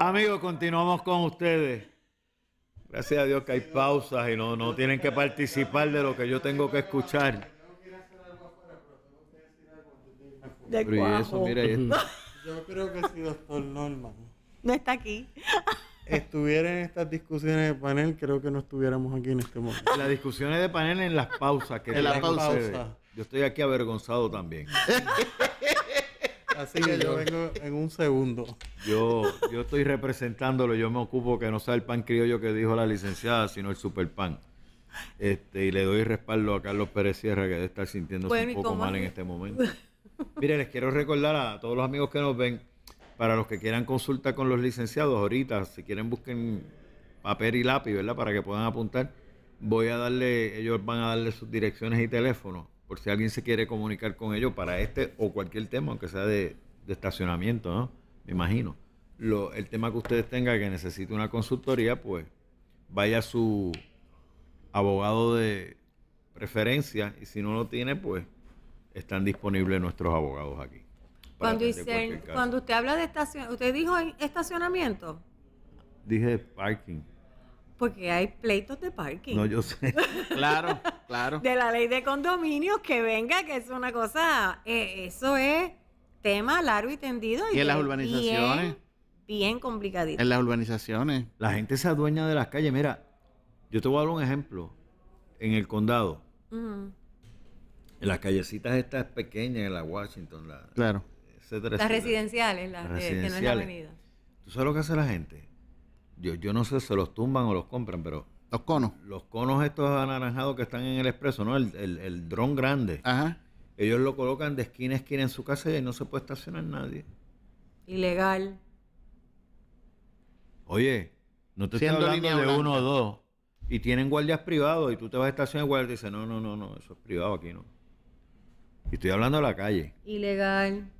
Amigos, continuamos con ustedes. Gracias a Dios que hay pausas y no, no tienen que participar de lo que yo tengo que escuchar. De Pero mira, Yo creo que si doctor Norman no está aquí estuviera en estas discusiones de panel, creo que no estuviéramos aquí en este momento. Las discusiones de panel en las pausas. Que en las pausas. Yo estoy aquí avergonzado también. Así que yo vengo en un segundo. Yo, yo estoy representándolo, yo me ocupo que no sea el pan criollo que dijo la licenciada, sino el pan. Este, y le doy respaldo a Carlos Pérez Sierra, que debe estar sintiéndose un poco mal en este momento. Miren, les quiero recordar a todos los amigos que nos ven, para los que quieran consultar con los licenciados, ahorita, si quieren busquen papel y lápiz, ¿verdad? Para que puedan apuntar. Voy a darle, ellos van a darle sus direcciones y teléfonos por si alguien se quiere comunicar con ellos para este o cualquier tema, aunque sea de, estacionamiento, ¿no? Me imagino. el tema que ustedes tengan que necesite una consultoría, pues vaya a su abogado de preferencia y si no lo tiene, pues están disponibles nuestros abogados aquí. Cuando, dicen, cuando usted habla de estacionamiento, ¿usted dijo estacionamiento? Dije parking. Porque hay pleitos de parking. No, yo sé. claro, claro. De la ley de condominios, que venga, que es una cosa. Eh, eso es tema largo y tendido. Y, en las urbanizaciones. Bien, complicadito. En las urbanizaciones. La gente se adueña de las calles. Mira, yo te voy a dar un ejemplo. En el condado. En las callecitas estas pequeñas, en la Washington, claro. Las residenciales, las, no ¿Tú sabes lo que hace la gente? yo, yo no sé, se los tumban o los compran, pero... Los conos. Los conos estos anaranjados que están en el expreso, ¿no? El, dron grande. Ajá. Ellos lo colocan de esquina a esquina en su casa y no se puede estacionar nadie. Ilegal. Oye, no te estoy hablando de uno o dos. Y tienen guardias privados y tú te vas a estacionar y guardia y dice, no, no, no, no, eso es privado aquí, no. Y estoy hablando de la calle. Ilegal.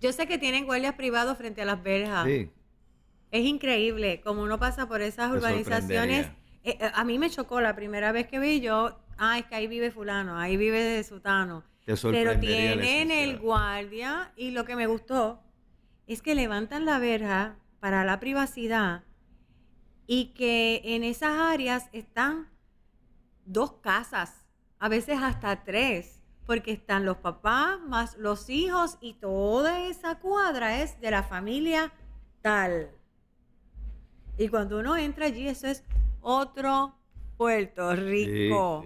Yo sé que tienen guardias privados frente a las verjas. Sí. Es increíble como uno pasa por esas urbanizaciones. Eh, eh, a mí me chocó la primera vez que vi yo, ah, es que ahí vive fulano, ahí vive sutano. Pero tienen el guardia y lo que me gustó es que levantan la verja para la privacidad y que en esas áreas están dos casas, a veces hasta tres, porque están los papás más los hijos y toda esa cuadra es de la familia tal. Y cuando uno entra allí, eso es otro Puerto Rico.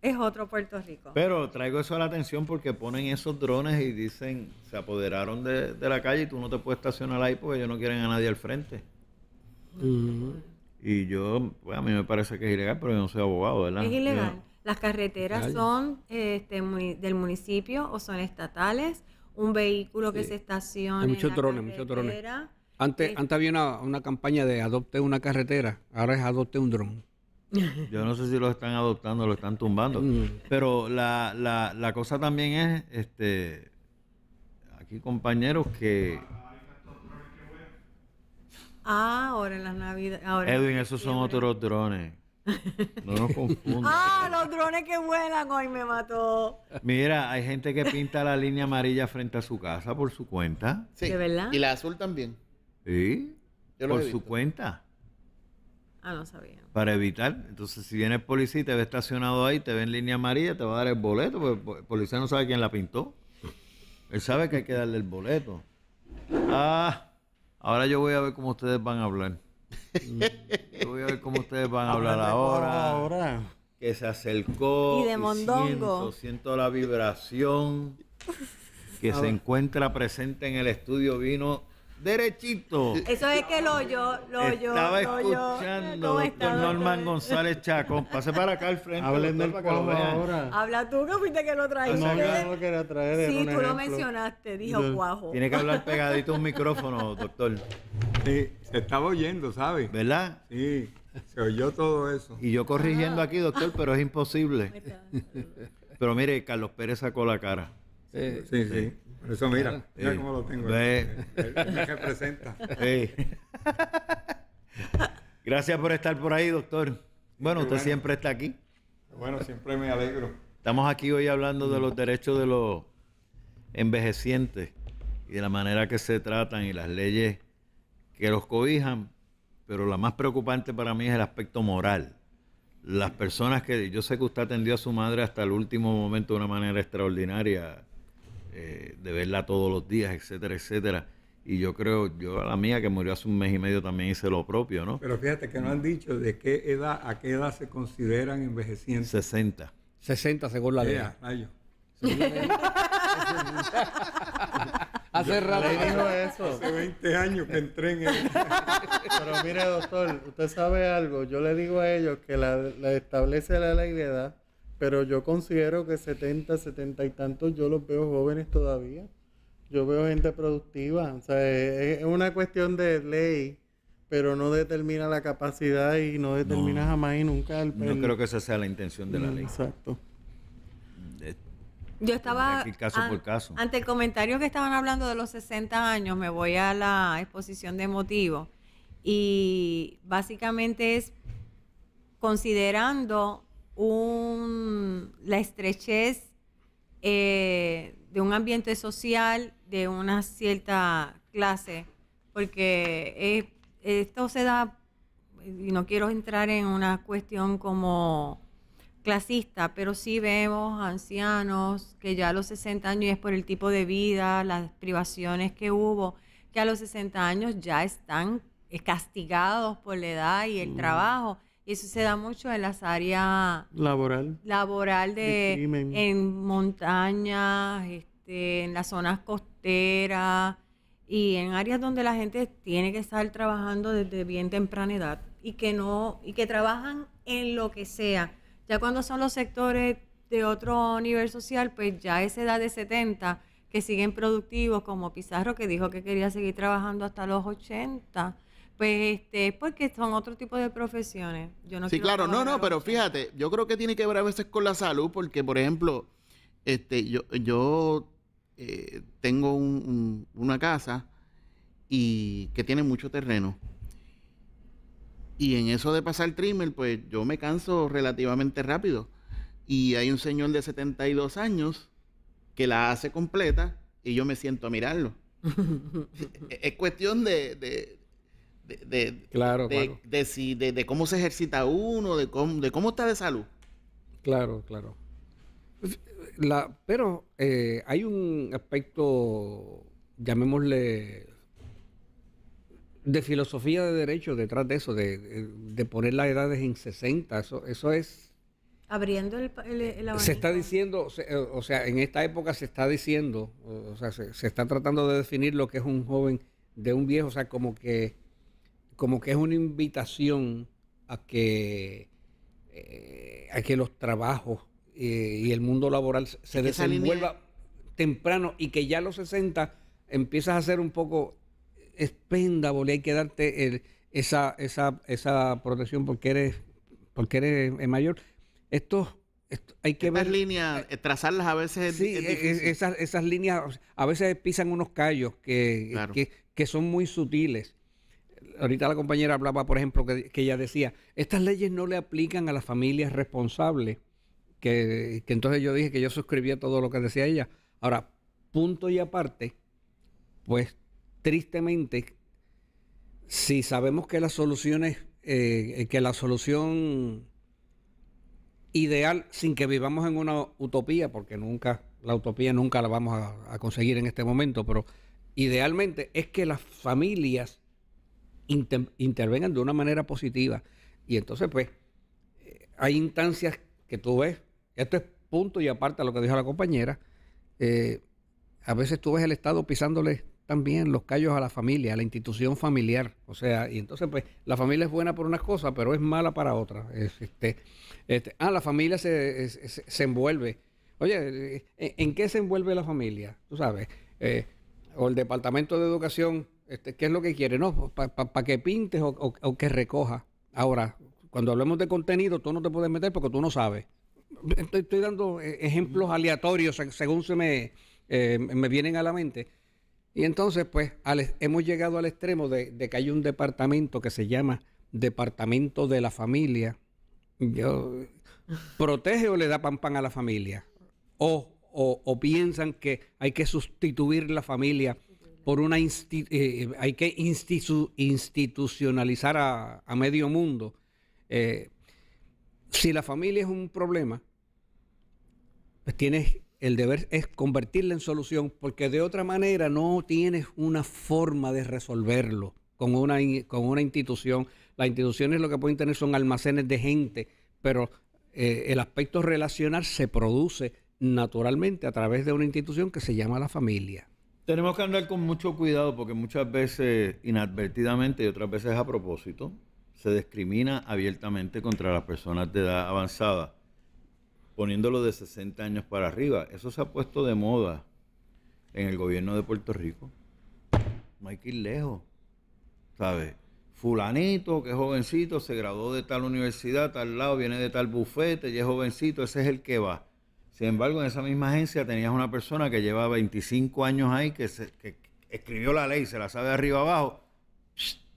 Es otro Puerto Rico. Pero traigo eso a la atención porque ponen esos drones y dicen, se apoderaron de, la calle y tú no te puedes estacionar ahí porque ellos no quieren a nadie al frente. Mm. Y yo, pues, a mí me parece que es ilegal, pero yo no soy abogado, ¿verdad? Es ilegal. Las carreteras son este, del municipio o son estatales. Un vehículo que se estaciona. en la drones, antes, antes había una, campaña de adopte una carretera, ahora es adopte un dron. Yo no sé si lo están adoptando, lo están tumbando. Mm. Pero la, la, cosa también es, este, aquí compañeros que... Ah, ahora en las navidades. Edwin, esos son otros drones. No nos confundas. ah, los drones que vuelan hoy me mató. Mira, hay gente que pinta la línea amarilla frente a su casa por su cuenta. Sí. ¿De verdad? Y la azul también. Sí, por su cuenta, Ah, no sabía. para evitar. Entonces, si viene el policía y te ve estacionado ahí, te ve en línea amarilla, te va a dar el boleto, porque pues, el policía no sabe quién la pintó. Él sabe que hay que darle el boleto. Ah, ahora yo voy a ver cómo ustedes van a hablar. Yo voy a ver cómo ustedes van a hablar ahora. que se acercó. Y de mondongo. Siento, siento la vibración que se encuentra presente en el estudio. Vino derechito. Eso es que lo oyó, lo oyó. Estaba lo escuchando, oyó. Norman González Chacón. Pase para acá al frente. para Habla tú que fuiste que lo trajiste. No, no lo traer. Sí, tú lo mencionaste, dijo guajo. Tiene que hablar pegadito un micrófono, doctor. Sí, se estaba oyendo, ¿sabes? ¿Verdad? Sí, se oyó todo eso. Y yo corrigiendo aquí, doctor, pero es imposible. Ah. pero mire, Carlos Pérez sacó la cara. Sí, sí. Por eso mira, mira cómo lo tengo. que me presenta. Gracias por estar por ahí, doctor. Bueno, usted siempre está aquí. Bueno, siempre me alegro. Estamos aquí hoy hablando de los derechos de los envejecientes y de la manera que se tratan y las leyes que los cobijan, pero la más preocupante para mí es el aspecto moral. Las personas que yo sé que usted atendió a su madre hasta el último momento de una manera extraordinaria, eh, de verla todos los días, etcétera, etcétera. Y yo creo, yo a la mía que murió hace un mes y medio también hice lo propio, ¿no? Pero fíjate que no han dicho de qué edad, a qué edad se consideran envejecientes. 60. 60 según la eh, ley. Ah, hace rato dijo eso. Hace 20 años que entré en el... Pero mire, doctor, usted sabe algo. Yo le digo a ellos que la establece la ley de edad pero yo considero que 70, 70 y tantos, yo los veo jóvenes todavía. Yo veo gente productiva. O sea, es, una cuestión de ley, pero no determina la capacidad y no determina jamás y nunca el, No creo que esa sea la intención de la ley. Exacto. Eh, yo estaba. Caso por caso. Ante el comentario que estaban hablando de los 60 años, me voy a la exposición de motivos. Y básicamente es considerando la estrechez eh, de un ambiente social de una cierta clase, porque esto se da, y no quiero entrar en una cuestión como clasista, pero sí vemos ancianos que ya a los 60 años y es por el tipo de vida, las privaciones que hubo, que a los 60 años ya están castigados por la edad y el mm. trabajo y eso se da mucho en las áreas laboral, laboral de, en montañas, este, en las zonas costeras y en áreas donde la gente tiene que estar trabajando desde bien temprana edad y que no y que trabajan en lo que sea. Ya cuando son los sectores de otro nivel social, pues ya esa edad de 70 que siguen productivos como Pizarro que dijo que quería seguir trabajando hasta los 80 pues este, porque son otro tipo de profesiones. Yo no sí, claro, no, no, pero fíjate, yo creo que tiene que ver a veces con la salud, porque por ejemplo, este, yo, yo eh, tengo una casa y que tiene mucho terreno. Y en eso de pasar trimmer, pues yo me canso relativamente rápido. Y hay un señor de 72 años que la hace completa y yo me siento a mirarlo. E, e, es, cuestión de de, claro, de, si, de, cómo se ejercita uno, de cómo, de cómo está de salud. Claro, claro. pero eh, hay un aspecto, llamémosle, de filosofía de derecho detrás de eso, de, poner las edades en 60, eso, eso es... Abriendo el, Se está diciendo, o sea, en esta época se está diciendo, o sea, se, se, está tratando de definir lo que es un joven de un viejo, o sea, como que como que es una invitación a que, eh, a que los trabajos eh, y el mundo laboral se desenvuelva temprano y que ya a los 60 empiezas a ser un poco espéndable, hay que darte esa, esa, esa protección porque eres, porque eres eh, mayor. hay que Estas ver. líneas, trazarlas a veces sí, esas, esas, líneas a veces pisan unos callos que, que, que, son muy sutiles ahorita la compañera hablaba, por ejemplo, que, ella decía, estas leyes no le aplican a las familias responsables, que, entonces yo dije que yo suscribía todo lo que decía ella. Ahora, punto y aparte, pues tristemente, si sabemos que la solución es eh, que la solución ideal, sin que vivamos en una utopía, porque nunca, la utopía nunca la vamos a conseguir en este momento, pero idealmente es que las familias intervengan de una manera positiva. Y entonces, pues, eh, hay instancias que tú ves, esto es punto y aparte a lo que dijo la compañera, eh, a veces tú ves el Estado pisándole también los callos a la familia, a la institución familiar. O sea, y entonces, pues, la familia es buena por unas cosas, pero es mala para otras. Este, este, ah, la familia se, envuelve. Oye, eh, ¿en qué se envuelve la familia? Tú sabes. o el Departamento de Educación este, qué es lo que quiere, ¿no? Pues, Para pa, que pintes o, que recoja. Ahora, cuando hablemos de contenido, tú no te puedes meter porque tú no sabes. Estoy, dando eh, ejemplos aleatorios según se me, eh, me vienen a la mente. Y entonces, pues, hemos llegado al extremo de, que hay un departamento que se llama Departamento de la Familia. Yo, ¿Protege o le da pan pan a la familia? o, o piensan que hay que sustituir la familia por una eh, hay que institucionalizar a, medio mundo. Eh, si la familia es un problema, pues tienes el deber es convertirla en solución, porque de otra manera no tienes una forma de resolverlo con una, con una institución. Las instituciones lo que pueden tener son almacenes de gente, pero eh, el aspecto relacional se produce naturalmente a través de una institución que se llama la familia. Tenemos que andar con mucho cuidado porque muchas veces inadvertidamente y otras veces a propósito se discrimina abiertamente contra las personas de edad avanzada, poniéndolo de 60 años para arriba. Eso se ha puesto de moda en el gobierno de Puerto Rico. No hay que ir lejos, ¿sabes? Fulanito, que es jovencito, se graduó de tal universidad, tal lado, viene de tal bufete, y es jovencito, ese es el que va. Sin embargo, en esa misma agencia tenías una persona que lleva 25 años ahí, que, escribió la ley, se la sabe de arriba abajo,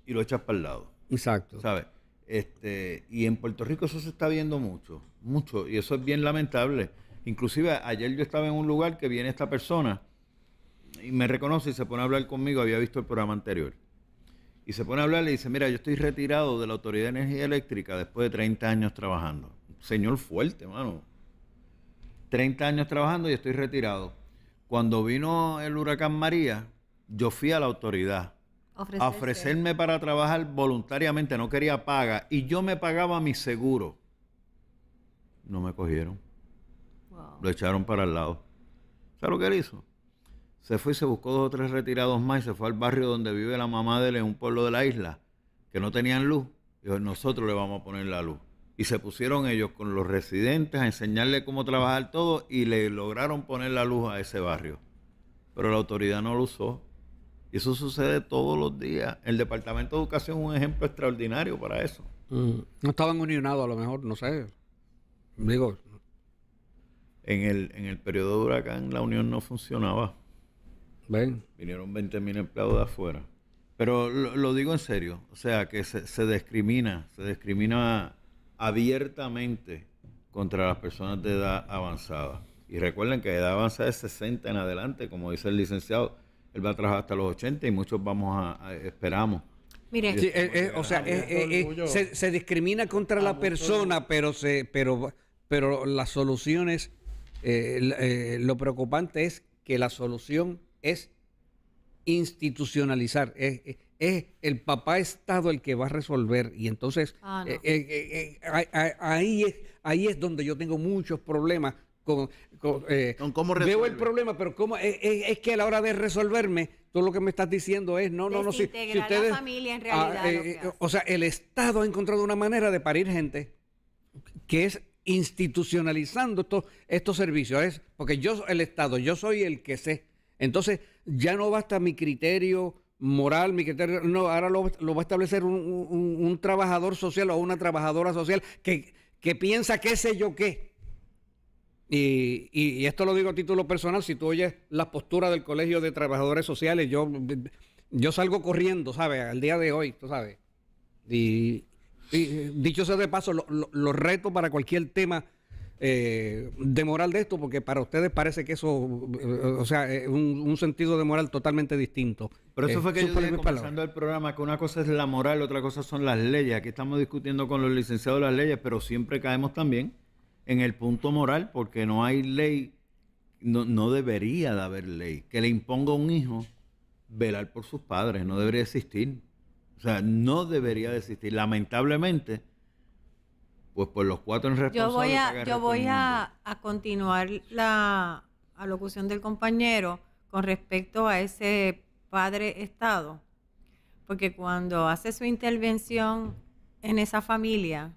y lo echas para el lado. Exacto. ¿Sabes? Este, y en Puerto Rico eso se está viendo mucho, mucho, y eso es bien lamentable. Inclusive ayer yo estaba en un lugar que viene esta persona y me reconoce y se pone a hablar conmigo, había visto el programa anterior. Y se pone a hablar y dice, mira, yo estoy retirado de la Autoridad de Energía Eléctrica después de 30 años trabajando. Señor fuerte, mano 30 años trabajando y estoy retirado. Cuando vino el huracán María, yo fui a la autoridad a ofrecerme para trabajar voluntariamente, no quería paga y yo me pagaba mi seguro. No me cogieron. Lo echaron para el lado. ¿Sabes lo que él hizo? Se fue y se buscó dos o tres retirados más y se fue al barrio donde vive la mamá de él en un pueblo de la isla que no tenían luz. Dijo, nosotros le vamos a poner la luz y se pusieron ellos con los residentes a enseñarle cómo trabajar todo y le lograron poner la luz a ese barrio. Pero la autoridad no lo usó. Y eso sucede todos los días. El Departamento de Educación es un ejemplo extraordinario para eso. Mm. No estaban unionados a lo mejor, no sé. Digo. En el, periodo de huracán la unión no funcionaba. Ven. Vinieron 20.000 empleados de afuera. Pero lo, digo en serio. O sea, que se, se discrimina. Se discrimina abiertamente contra las personas de edad avanzada. Y recuerden que edad avanzada es 60 en adelante, como dice el licenciado, él va a trabajar hasta los 80 y muchos vamos a, esperamos. Mire, eh, eh, o sea, eh, se, discrimina contra la persona, pero se, pero, pero las soluciones, lo preocupante es que la solución es institucionalizar. Es, el papá Estado el que va a resolver y entonces ah, eh, eh, eh, ahí, es, ahí es donde yo tengo muchos problemas con, con, cómo resolver veo el problema, pero cómo es, que a la hora de resolverme tú lo que me estás diciendo es no, no, no, si, la familia en ah, realidad. o sea, el Estado ha encontrado una manera de parir gente que es institucionalizando estos, estos servicios, porque yo el Estado, yo soy el que sé. Entonces, ya no basta mi criterio moral, mi criterio, no, ahora lo, va a establecer un, trabajador social o una trabajadora social que, piensa qué sé yo qué. Y, esto lo digo a título personal, si tú oyes la postura del Colegio de Trabajadores Sociales, yo, yo salgo corriendo, ¿sabes? Al día de hoy, tú sabes. Y, dicho sea de paso, los retos para cualquier tema eh, de moral de esto, porque para ustedes parece que eso, eh, o sea, eh, un, un sentido de moral totalmente distinto. Pero eso fue que yo dije el programa, que una cosa es la moral, otra cosa son las leyes. Aquí estamos discutiendo con los licenciados las leyes, pero siempre caemos también en el punto moral, porque no hay ley, no, no debería de haber ley que le imponga a un hijo velar por sus padres, no debería existir. O sea, no debería existir. Lamentablemente, pues por los cuatro en respuesta. Yo voy a, yo voy a, a, continuar la alocución del compañero con respecto a ese padre Estado, porque cuando hace su intervención en esa familia,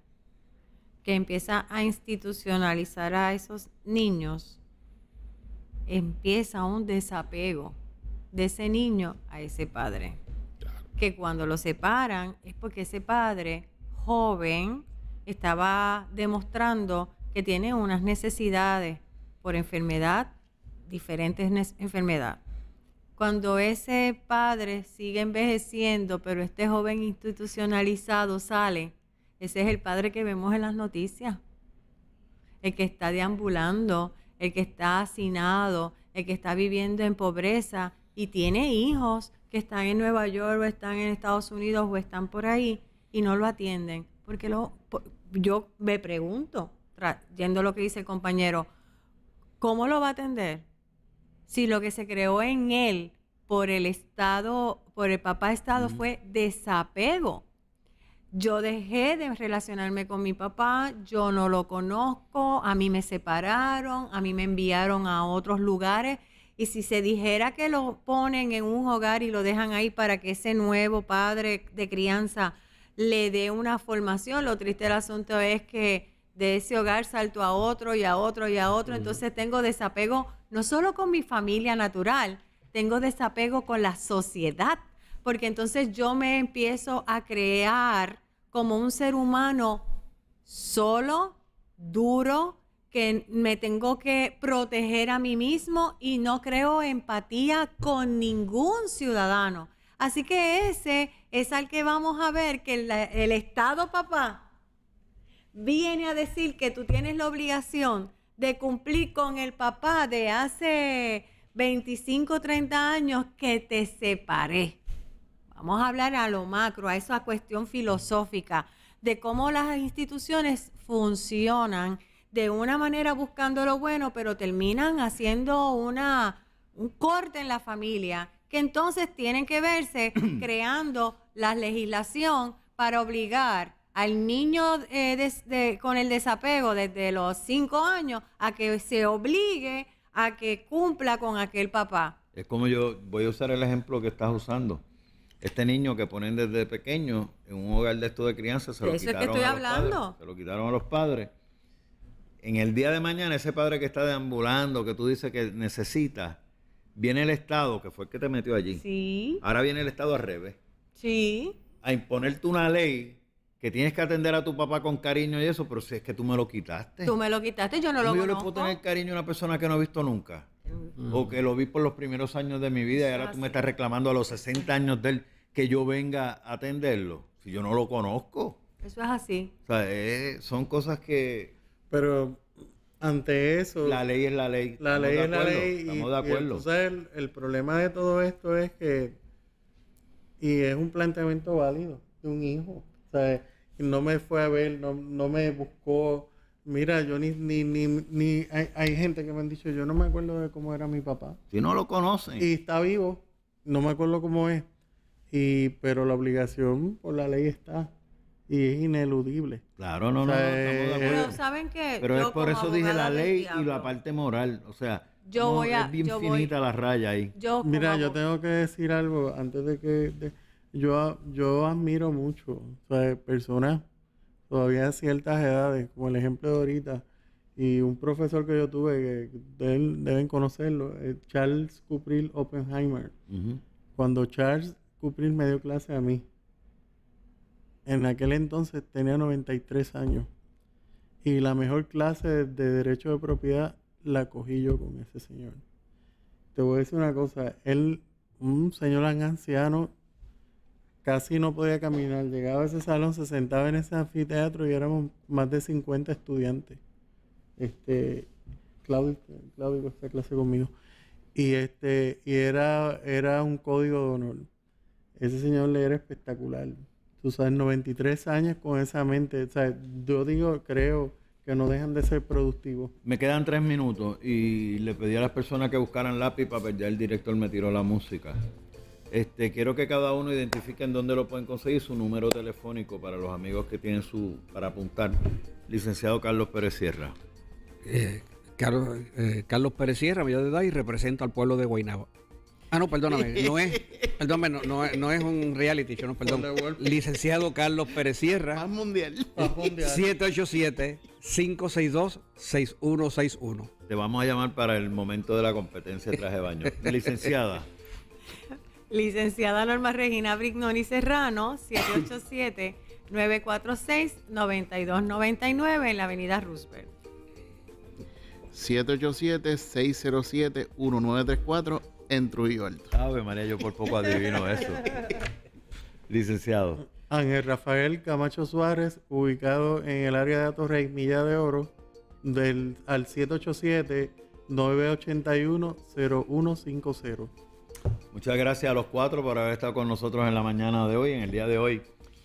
que empieza a institucionalizar a esos niños, empieza un desapego de ese niño a ese padre. Que cuando lo separan es porque ese padre joven, estaba demostrando que tiene unas necesidades por enfermedad, diferentes enfermedades. Cuando ese padre sigue envejeciendo, pero este joven institucionalizado sale, ese es el padre que vemos en las noticias, el que está deambulando, el que está hacinado, el que está viviendo en pobreza y tiene hijos que están en Nueva York o están en Estados Unidos o están por ahí y no lo atienden porque, lo, yo me pregunto, yendo lo que dice el compañero, ¿cómo lo va a atender? Si lo que se creó en él por el Estado, por el papá Estado fue desapego. Yo dejé de relacionarme con mi papá, yo no lo conozco, a mí me separaron, a mí me enviaron a otros lugares. Y si se dijera que lo ponen en un hogar y lo dejan ahí para que ese nuevo padre de crianza le dé una formación. Lo triste del asunto es que de ese hogar salto a otro y a otro y a otro. Entonces tengo desapego no solo con mi familia natural, tengo desapego con la sociedad, porque entonces yo me empiezo a crear como un ser humano solo, duro, que me tengo que proteger a mí mismo y no creo empatía con ningún ciudadano. Así que ese es al que vamos a ver que el, Estado, papá, viene a decir que tú tienes la obligación de cumplir con el papá de hace 25, 30 años que te separé. Vamos a hablar a lo macro, a esa cuestión filosófica de cómo las instituciones funcionan de una manera buscando lo bueno, pero terminan haciendo una, un corte en la familia que entonces tienen que verse creando la legislación para obligar al niño eh, con el desapego desde los cinco años a que se obligue a que cumpla con aquel papá. Es como yo voy a usar el ejemplo que estás usando. Este niño que ponen desde pequeño en un hogar de esto de crianza se lo, quitaron es que estoy hablando. se lo quitaron a los padres. En el día de mañana ese padre que está deambulando, que tú dices que necesita, Viene el Estado, que fue el que te metió allí. Sí. Ahora viene el Estado al revés. Sí. A imponerte una ley que tienes que atender a tu papá con cariño y eso, pero si es que tú me lo quitaste. Tú me lo quitaste, yo no lo conozco. Yo le puedo tener cariño a una persona que no he visto nunca. Mm. O que lo vi por los primeros años de mi vida y ahora tú me estás reclamando a los 60 años de él que yo venga a atenderlo. Si yo no lo conozco. Eso es así. O sea, eh, son cosas que... Pero ante eso. La ley es la ley. La ley es la ley. Estamos de acuerdo. el, problema de todo esto es que, y es un planteamiento válido de un hijo. O sea, no me fue a ver, no, me buscó. Mira, yo ni, ni, ni, hay, hay, gente que me han dicho, yo no me acuerdo de cómo era mi papá. Si no lo conocen. Y está vivo, no me acuerdo cómo es. Y, pero la obligación por la ley está y es ineludible. Claro, no, no. pero saben que. Pero es por eso dije la ley y la parte moral. O sea, yo voy a, yo la raya ahí. Mira, yo tengo que decir algo antes de que. yo, yo admiro mucho, o sea, personas todavía a ciertas edades, como el ejemplo de ahorita, y un profesor que yo tuve, que deben, conocerlo, Charles Cupril Oppenheimer. Cuando Charles Cupril me dio clase a mí, en aquel entonces tenía 93 años. Y la mejor clase de, derecho de propiedad la cogí yo con ese señor. Te voy a decir una cosa, él, un señor anciano, casi no podía caminar. Llegaba a ese salón, se sentaba en ese anfiteatro y éramos más de 50 estudiantes. Este, Claudio, Claudio esta clase conmigo. Y este, y era, era un código de honor. Ese señor le era espectacular tú sabes, 93 años con esa mente. yo digo, creo que no dejan de ser productivos. Me quedan tres minutos y le pedí a las personas que buscaran lápiz, papel, ya el director me tiró la música. Este, quiero que cada uno identifique en dónde lo pueden conseguir, su número telefónico para los amigos que tienen su para apuntar. Licenciado Carlos Pérez Sierra. Eh, Carlos, eh, Carlos Pérez Sierra, mayor de edad y represento al pueblo de Guaynabo. Ah, no, perdóname, no es, es un reality show, no, perdón. Licenciado Carlos Pérez Sierra. mundial. mundial. 787-562-6161. Te vamos a llamar para el momento de la competencia de traje de baño. Licenciada. Licenciada Norma Regina Brignoni Serrano, 787-946-9299 en la avenida Roosevelt. 787-607-1934 en Trujillo Alto. Ave María, yo por poco adivino eso. Licenciado. Ángel Rafael Camacho Suárez, ubicado en el área de Atorrey, Milla de Oro, del, al 787-981-0150. Muchas gracias a los cuatro por haber estado con nosotros en la mañana de hoy, en el día de hoy.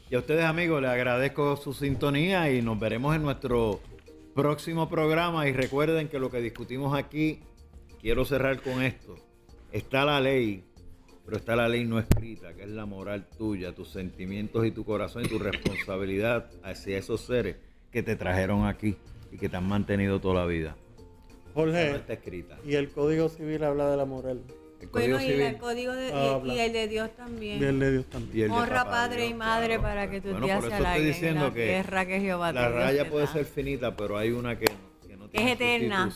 Y a ustedes, amigos, les agradezco su sintonía y nos veremos en nuestro próximo programa. Y recuerden que lo que discutimos aquí, quiero cerrar con esto. Está la ley, pero está la ley no escrita, que es la moral tuya, tus sentimientos y tu corazón y tu responsabilidad hacia esos seres que te trajeron aquí y que te han mantenido toda la vida. Jorge, no está escrita. y el Código Civil habla de la moral. bueno, y el código de, ah, y, el de Dios también. Y el de Dios también. Honra padre y madre para que tu bueno, sea La que que La raya puede ser finita, pero hay una que, no tiene es eterna.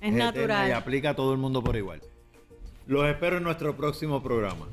Es, natural. y aplica a todo el mundo por igual. Los espero en nuestro próximo programa.